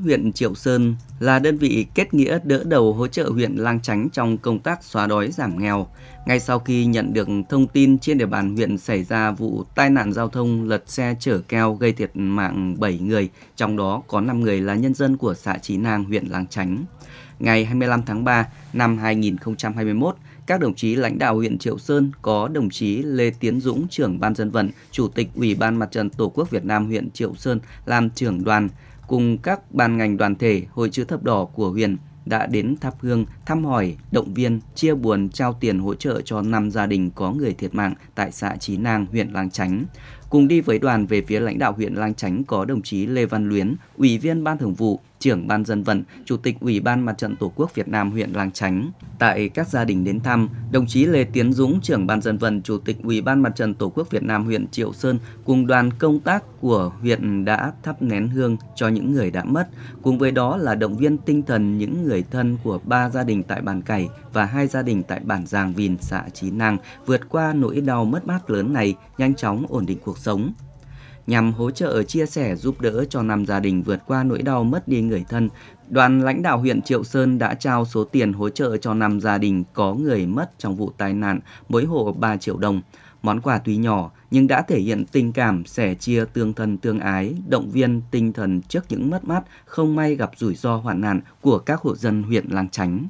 Huyện Triệu Sơn là đơn vị kết nghĩa đỡ đầu hỗ trợ huyện Lang Chánh trong công tác xóa đói giảm nghèo. Ngay sau khi nhận được thông tin trên địa bàn huyện xảy ra vụ tai nạn giao thông lật xe chở keo gây thiệt mạng 7 người, trong đó có 5 người là nhân dân của xã Chí Nang, huyện Lang Chánh. Ngày 25 tháng 3 năm 2021, các đồng chí lãnh đạo huyện Triệu Sơn có đồng chí Lê Tiến Dũng, trưởng ban dân vận, chủ tịch Ủy ban Mặt trận Tổ quốc Việt Nam huyện Triệu Sơn làm trưởng đoàn, cùng các ban ngành đoàn thể, hội chữ thập đỏ của huyện đã đến thắp hương, thăm hỏi, động viên, chia buồn, trao tiền hỗ trợ cho 5 gia đình có người thiệt mạng tại xã Chí Nang, huyện Lang Chánh. Cùng đi với đoàn về phía lãnh đạo huyện Lang Chánh có đồng chí Lê Văn Luyến, Ủy viên Ban Thường vụ, trưởng ban dân vận, chủ tịch Ủy ban Mặt trận Tổ quốc Việt Nam huyện Lang Chánh. Tại các gia đình đến thăm, đồng chí Lê Tiến Dũng, trưởng ban dân vận, chủ tịch Ủy ban Mặt trận Tổ quốc Việt Nam huyện Triệu Sơn cùng đoàn công tác của huyện đã thắp nén hương cho những người đã mất, cùng với đó là động viên tinh thần những người thân của ba gia đình tại bản Cày và hai gia đình tại bản Giàng Vìn, xã Chí Năng vượt qua nỗi đau mất mát lớn này, nhanh chóng ổn định cuộc sống nhằm hỗ trợ chia sẻ giúp đỡ cho năm gia đình vượt qua nỗi đau mất đi người thân. Đoàn lãnh đạo huyện Triệu Sơn đã trao số tiền hỗ trợ cho năm gia đình có người mất trong vụ tai nạn, mỗi hộ 3 triệu đồng. Món quà tuy nhỏ nhưng đã thể hiện tình cảm sẻ chia tương thân tương ái, động viên tinh thần trước những mất mát không may gặp rủi ro hoạn nạn của các hộ dân huyện Lang Chánh.